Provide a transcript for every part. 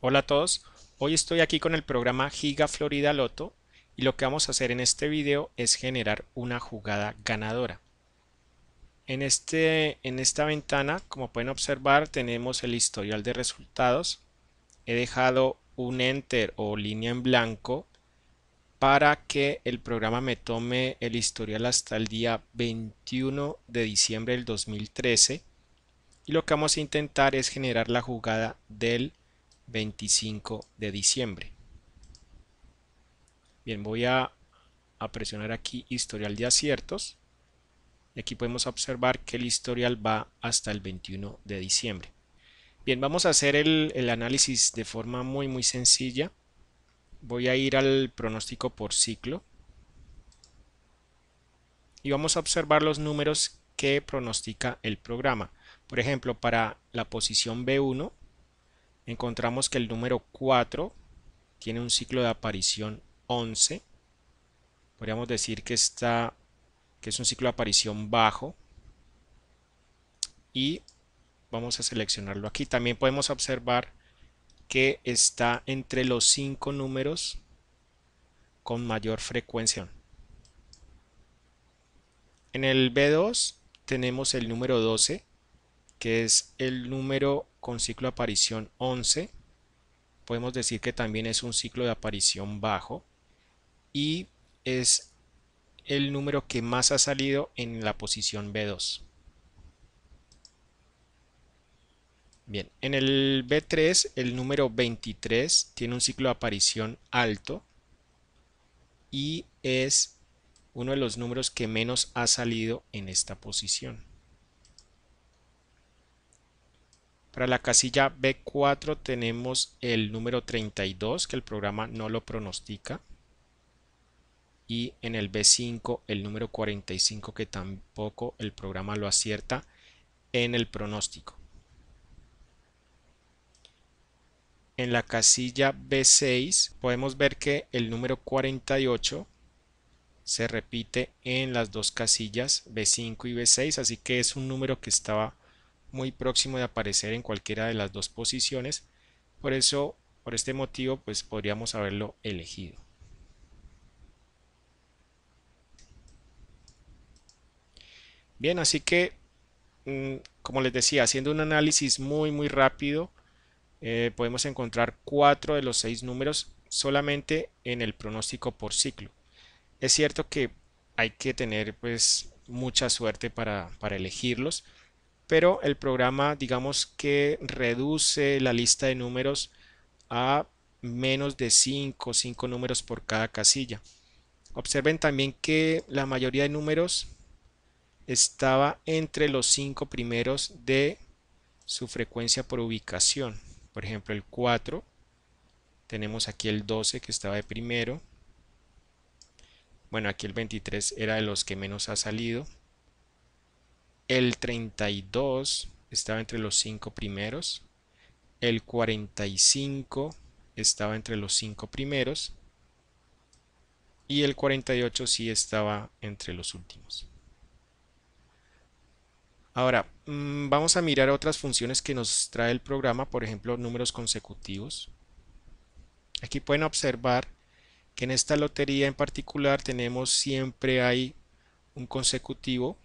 Hola a todos, hoy estoy aquí con el programa Giga Florida Loto y lo que vamos a hacer en este video es generar una jugada ganadora. En, este, en esta ventana, como pueden observar, tenemos el historial de resultados. He dejado un enter o línea en blanco para que el programa me tome el historial hasta el día 21 de diciembre del 2013 y lo que vamos a intentar es generar la jugada del 25 de diciembre. Bien, voy a, presionar aquí historial de aciertos. Y aquí podemos observar que el historial va hasta el 21 de diciembre. Bien, vamos a hacer el, el análisis de forma muy muy sencilla. Voy a ir al pronóstico por ciclo. Y vamos a observar los números que pronostica el programa. Por ejemplo, para la posición B1 encontramos que el número 4 tiene un ciclo de aparición 11. Podríamos decir que, está, que es un ciclo de aparición bajo. Y vamos a seleccionarlo aquí. También podemos observar que está entre los 5 números con mayor frecuencia. En el B2 tenemos el número 12 que es el número con ciclo de aparición 11. Podemos decir que también es un ciclo de aparición bajo y es el número que más ha salido en la posición B2. Bien, en el B3 el número 23 tiene un ciclo de aparición alto y es uno de los números que menos ha salido en esta posición. Para la casilla B4 tenemos el número 32 que el programa no lo pronostica. Y en el B5 el número 45 que tampoco el programa lo acierta en el pronóstico. En la casilla B6 podemos ver que el número 48 se repite en las dos casillas B5 y B6, así que es un número que estaba muy próximo de aparecer en cualquiera de las dos posiciones. Por eso, por este motivo, pues podríamos haberlo elegido. Bien, así que, mm, como les decía, haciendo un análisis muy, muy rápido, eh, podemos encontrar cuatro de los seis números solamente en el pronóstico por ciclo. Es cierto que hay que tener pues mucha suerte para, para elegirlos, pero el programa digamos que reduce la lista de números a menos de 5, 5 números por cada casilla. Observen también que la mayoría de números estaba entre los 5 primeros de su frecuencia por ubicación. Por ejemplo, el 4. Tenemos aquí el 12 que estaba de primero. Bueno, aquí el 23 era de los que menos ha salido. El 32 estaba entre los cinco primeros. El 45 estaba entre los cinco primeros. Y el 48 sí estaba entre los últimos. Ahora, mm, vamos a mirar otras funciones que nos trae el programa, por ejemplo, números consecutivos. Aquí pueden observar que en esta lotería en particular tenemos siempre hay un consecutivo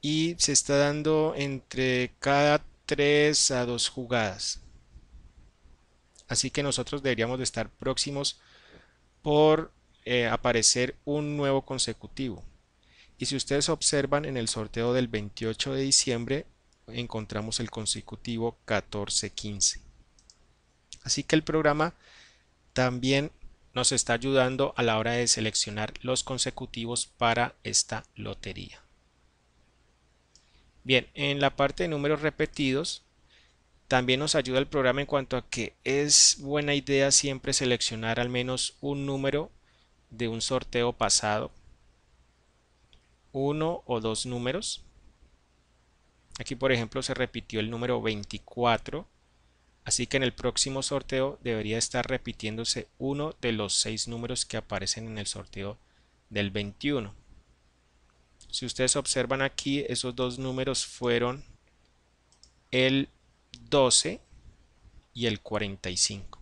y se está dando entre cada 3 a 2 jugadas. Así que nosotros deberíamos de estar próximos por eh, aparecer un nuevo consecutivo. Y si ustedes observan en el sorteo del 28 de diciembre encontramos el consecutivo 14-15. Así que el programa también nos está ayudando a la hora de seleccionar los consecutivos para esta lotería. Bien, en la parte de números repetidos, también nos ayuda el programa en cuanto a que es buena idea siempre seleccionar al menos un número de un sorteo pasado, uno o dos números. Aquí por ejemplo se repitió el número 24, así que en el próximo sorteo debería estar repitiéndose uno de los seis números que aparecen en el sorteo del 21. Si ustedes observan aquí, esos dos números fueron el 12 y el 45.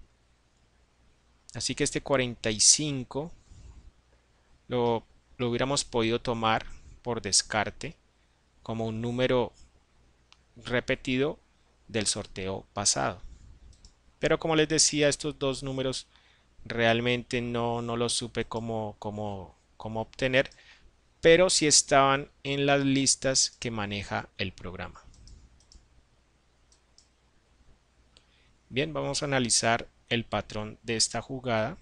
Así que este 45 lo, lo hubiéramos podido tomar por descarte como un número repetido del sorteo pasado. Pero como les decía, estos dos números realmente no, no los supe cómo, cómo, cómo obtener pero si estaban en las listas que maneja el programa. Bien, vamos a analizar el patrón de esta jugada.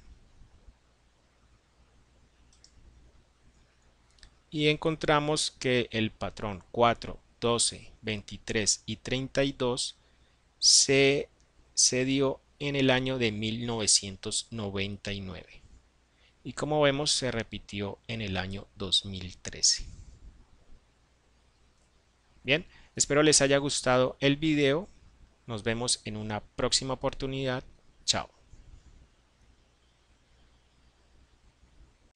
Y encontramos que el patrón 4, 12, 23 y 32 se, se dio en el año de 1999 y como vemos se repitió en el año 2013. Bien, espero les haya gustado el video. Nos vemos en una próxima oportunidad. Chao.